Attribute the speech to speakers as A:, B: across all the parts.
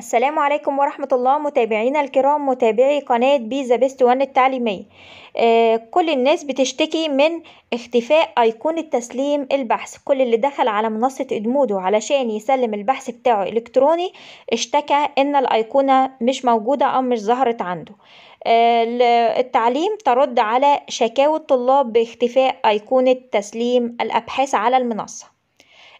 A: السلام عليكم ورحمة الله متابعينا الكرام متابعي قناة بيزا بيست وان التعليمية آه كل الناس بتشتكي من اختفاء ايقون التسليم البحث كل اللي دخل على منصة ادمودو علشان يسلم البحث بتاعه الكتروني اشتكى ان الايقونة مش موجودة او مش ظهرت عنده آه التعليم ترد على شكاوى الطلاب باختفاء ايقونة تسليم الابحاث على المنصة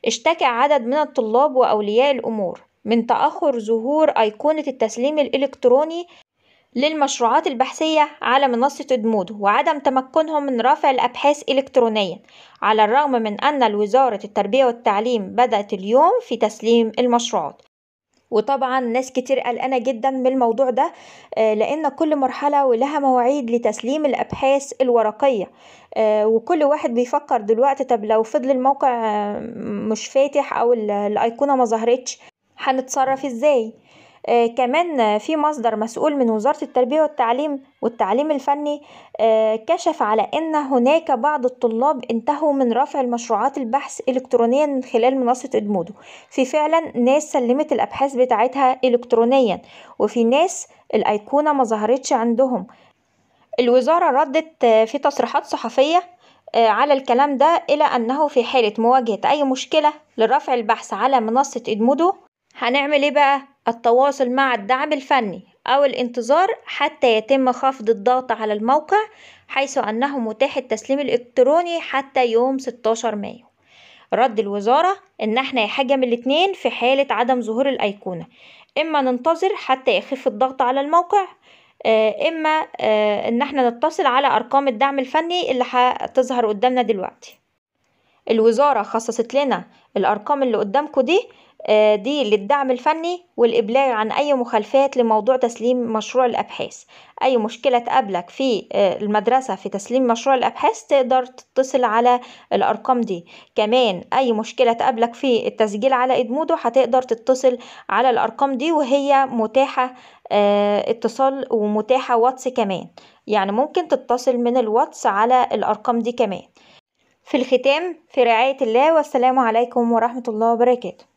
A: اشتكى عدد من الطلاب واولياء الامور من تأخر ظهور أيقونة التسليم الإلكتروني للمشروعات البحثية على منصة إدمودو وعدم تمكنهم من رفع الأبحاث إلكترونيا على الرغم من أن وزارة التربية والتعليم بدأت اليوم في تسليم المشروعات وطبعا ناس كتير قلقانه جدا من الموضوع ده آه، لان كل مرحله ولها مواعيد لتسليم الابحاث الورقيه آه، وكل واحد بيفكر دلوقتي طب لو فضل الموقع آه، مش فاتح او الايقونه ما ظهرتش هنتصرف ازاي آه كمان في مصدر مسؤول من وزارة التربية والتعليم والتعليم الفني آه كشف على أن هناك بعض الطلاب انتهوا من رفع المشروعات البحث إلكترونيا من خلال منصة إدمودو في فعلا ناس سلمت الأبحاث بتاعتها إلكترونيا وفي ناس الأيقونة ما ظهرتش عندهم الوزارة ردت في تصريحات صحفية آه، على الكلام ده إلى أنه في حالة مواجهة أي مشكلة لرفع البحث على منصة إدمودو هنعمل ايه بقى التواصل مع الدعم الفني أو الانتظار حتى يتم خفض الضغط على الموقع حيث أنه متاح التسليم الإلكتروني حتى يوم 16 مايو رد الوزارة إن احنا يا حاجة الاتنين في حالة عدم ظهور الأيقونة إما ننتظر حتى يخف الضغط على الموقع آه، إما آه، إن احنا نتصل على أرقام الدعم الفني اللي هتظهر قدامنا دلوقتي الوزارة خصصت لنا الأرقام اللي قدامكم دي آه، دي للدعم الفني والإبلاغ عن أي مخالفات لموضوع تسليم مشروع الأبحاث أي مشكلة تقابلك في آه، المدرسة في تسليم مشروع الأبحاث تقدر تتصل على الأرقام دي كمان أي مشكلة تقابلك في التسجيل على إدمودو هتقدر تتصل على الأرقام دي وهي متاحة آه، اتصال ومتاحة واتس كمان يعني ممكن تتصل من الواتس على الأرقام دي كمان في الختام في رعاية الله والسلام عليكم ورحمة الله وبركاته